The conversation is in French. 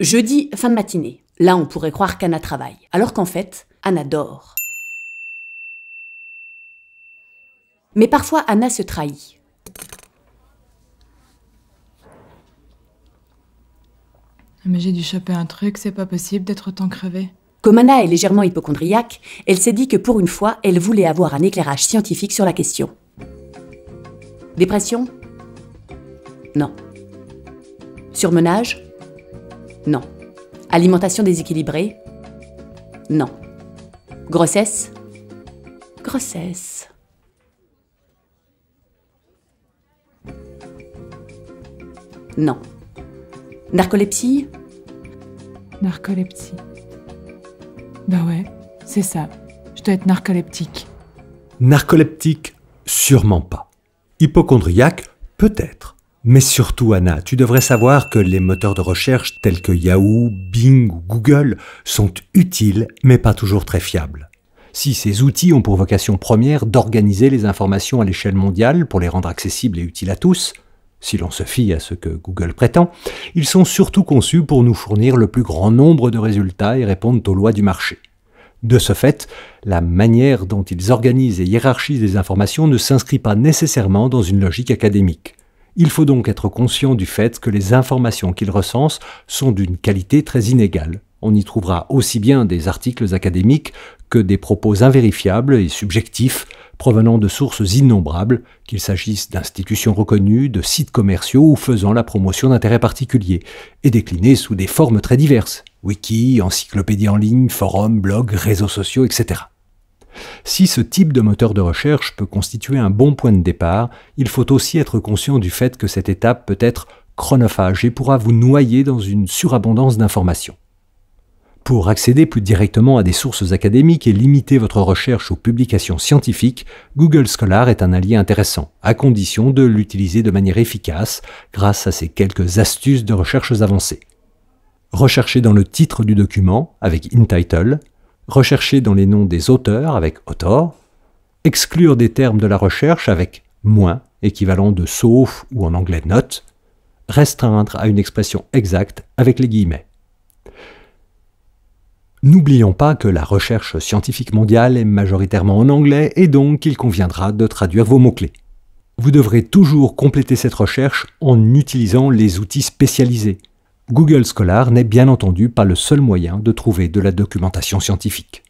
Jeudi, fin de matinée. Là, on pourrait croire qu'Anna travaille, alors qu'en fait, Anna dort. Mais parfois, Anna se trahit. Ah, mais j'ai dû choper un truc, c'est pas possible d'être autant crevée. Comme Anna est légèrement hypochondriaque, elle s'est dit que pour une fois, elle voulait avoir un éclairage scientifique sur la question. Dépression Non. Surmenage non. Alimentation déséquilibrée Non. Grossesse Grossesse. Non. Narcolepsie Narcolepsie. Ben ouais, c'est ça. Je dois être narcoleptique. Narcoleptique, sûrement pas. Hypochondriaque, peut-être. Mais surtout, Anna, tu devrais savoir que les moteurs de recherche tels que Yahoo, Bing ou Google sont utiles, mais pas toujours très fiables. Si ces outils ont pour vocation première d'organiser les informations à l'échelle mondiale pour les rendre accessibles et utiles à tous, si l'on se fie à ce que Google prétend, ils sont surtout conçus pour nous fournir le plus grand nombre de résultats et répondre aux lois du marché. De ce fait, la manière dont ils organisent et hiérarchisent les informations ne s'inscrit pas nécessairement dans une logique académique. Il faut donc être conscient du fait que les informations qu'il recense sont d'une qualité très inégale. On y trouvera aussi bien des articles académiques que des propos invérifiables et subjectifs provenant de sources innombrables, qu'il s'agisse d'institutions reconnues, de sites commerciaux ou faisant la promotion d'intérêts particuliers, et déclinés sous des formes très diverses wiki, encyclopédie en ligne, forums, blogs, réseaux sociaux, etc. Si ce type de moteur de recherche peut constituer un bon point de départ, il faut aussi être conscient du fait que cette étape peut être chronophage et pourra vous noyer dans une surabondance d'informations. Pour accéder plus directement à des sources académiques et limiter votre recherche aux publications scientifiques, Google Scholar est un allié intéressant, à condition de l'utiliser de manière efficace grâce à ses quelques astuces de recherche avancées. Recherchez dans le titre du document, avec InTitle, rechercher dans les noms des auteurs avec auteur », exclure des termes de la recherche avec moins, équivalent de sauf ou en anglais note, restreindre à une expression exacte avec les guillemets. N'oublions pas que la recherche scientifique mondiale est majoritairement en anglais et donc il conviendra de traduire vos mots-clés. Vous devrez toujours compléter cette recherche en utilisant les outils spécialisés, Google Scholar n'est bien entendu pas le seul moyen de trouver de la documentation scientifique.